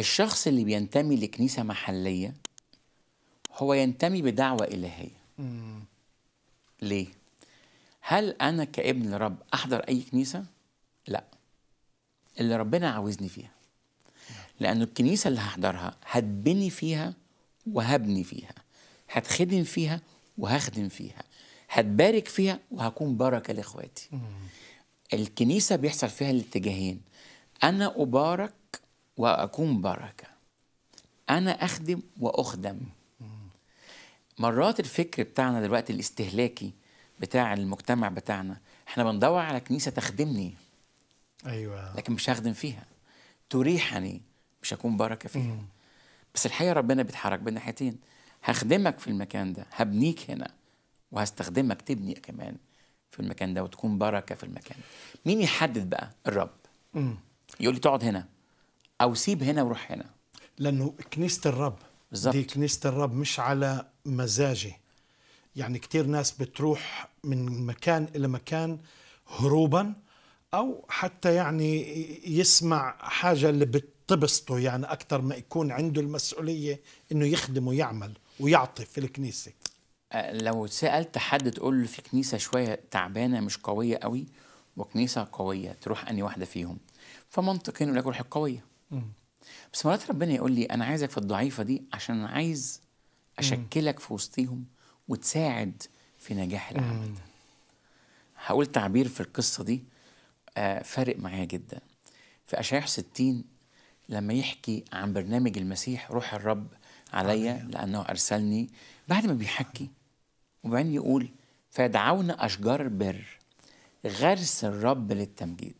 الشخص اللي بينتمي لكنيسة محلية هو ينتمي بدعوة إلهية ليه؟ هل أنا كابن لرب أحضر أي كنيسة؟ لا اللي ربنا عاوزني فيها لأن الكنيسة اللي هحضرها هتبني فيها وهبني فيها هتخدم فيها وهخدم فيها هتبارك فيها وهكون بركة لإخواتي الكنيسة بيحصل فيها الاتجاهين أنا أبارك وأكون بركة أنا أخدم وأخدم مرات الفكر بتاعنا دلوقتي الاستهلاكي بتاع المجتمع بتاعنا احنا بندور على كنيسة تخدمني أيوة لكن مش هخدم فيها تريحني مش هكون بركة فيها مم. بس الحقيقة ربنا بيتحرك بين ناحيتين هخدمك في المكان ده هبنيك هنا وهستخدمك تبني كمان في المكان ده وتكون بركة في المكان مين يحدد بقى الرب مم. يقول لي تقعد هنا او سيب هنا وروح هنا لانه كنيسه الرب بالزبط. دي كنيسه الرب مش على مزاجي يعني كثير ناس بتروح من مكان الى مكان هروبا او حتى يعني يسمع حاجه اللي بتبسطه يعني اكثر ما يكون عنده المسؤوليه انه يخدم ويعمل ويعطي في الكنيسه أه، لو سالت حد تقول له في كنيسه شويه تعبانه مش قويه قوي وكنيسه قويه تروح اني واحده فيهم فمنطقي انه لك روح القويه بس مرات ربنا يقول لي انا عايزك في الضعيفه دي عشان عايز اشكلك في وسطيهم وتساعد في نجاح العمل ده هقول تعبير في القصه دي آه، فارق معايا جدا في اشعياح 60 لما يحكي عن برنامج المسيح روح الرب عليا لانه ارسلني بعد ما بيحكي وبعدين يقول فيدعونا اشجار البر غرس الرب للتمجيد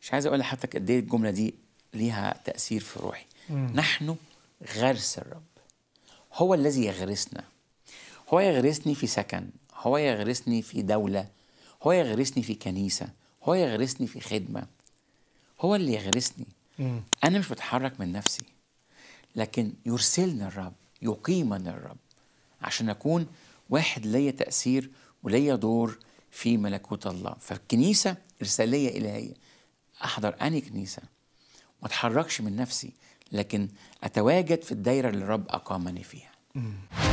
مش عايز اقول لحضرتك قد ايه الجمله دي ليها تأثير في روحي مم. نحن غرس الرب هو الذي يغرسنا هو يغرسني في سكن هو يغرسني في دولة هو يغرسني في كنيسة هو يغرسني في خدمة هو اللي يغرسني مم. أنا مش بتحرك من نفسي لكن يرسلني الرب يقيمنا الرب عشان أكون واحد ليا تأثير وليا دور في ملكوت الله فالكنيسة رسالية إلهية أحضر أني كنيسة ما اتحركش من نفسي لكن اتواجد في الدايره اللي الرب اقامني فيها